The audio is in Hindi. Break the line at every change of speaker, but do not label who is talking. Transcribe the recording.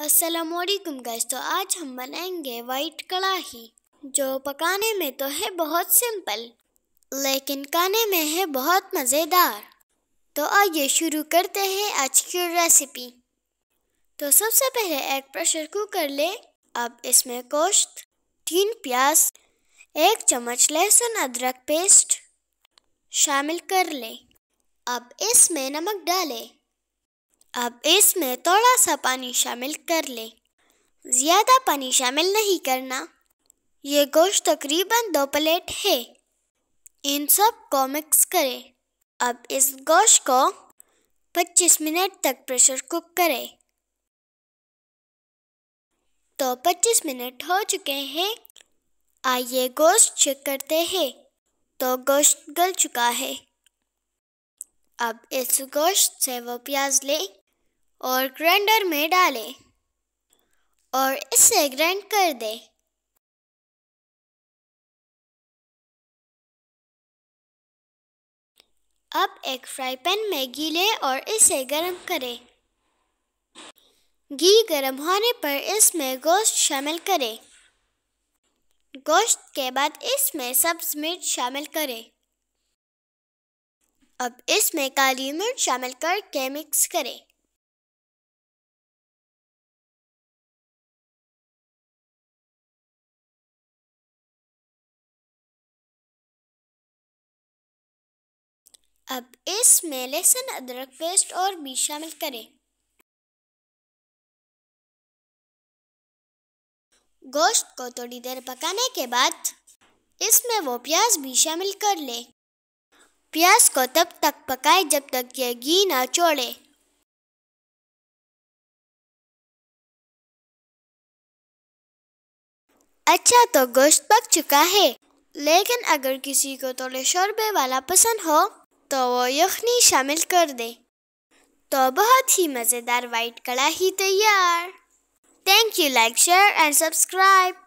असलकुम गैस तो आज हम बनाएंगे वाइट कड़ाही जो पकाने में तो है बहुत सिंपल लेकिन खाने में है बहुत मज़ेदार तो आइए शुरू करते हैं आज की रेसिपी तो सबसे पहले एक प्रेशर कुकर ले अब इसमें गोश्त तीन प्याज एक चम्मच लहसुन अदरक पेस्ट शामिल कर ले अब इसमें नमक डालें अब इसमें थोड़ा सा पानी शामिल कर लें ज़्यादा पानी शामिल नहीं करना ये गोश्त तकरीबन दो प्लेट है इन सब को मिक्स करें अब इस गोश्त को 25 मिनट तक प्रेशर कुक करें तो 25 मिनट हो चुके हैं आइए गोश्त चेक करते हैं तो गोश्त गल चुका है अब इस गोश्त से वो प्याज लें और ग्राइंडर में डालें और इसे ग्राइंड कर दें अब एक फ्राई पैन में घी लें और इसे गरम करें घी गरम होने पर इसमें गोश्त शामिल करें गोश्त के बाद इसमें सब्ज मिर्च शामिल करें अब इसमें काली मिर्च शामिल करके मिक्स करें अब इसमें लहसुन अदरक पेस्ट और भी शामिल करें गोश्त को थोड़ी देर पकाने के बाद इसमें वो प्याज भी शामिल कर ले प्याज को तब तक पकाए जब तक यह घी ना छोड़े अच्छा तो गोश्त पक चुका है लेकिन अगर किसी को थोड़े शोरबे वाला पसंद हो तो वो यखनी शामिल कर दे तो बहुत ही मज़ेदार वाइट ही तैयार thank you like share and subscribe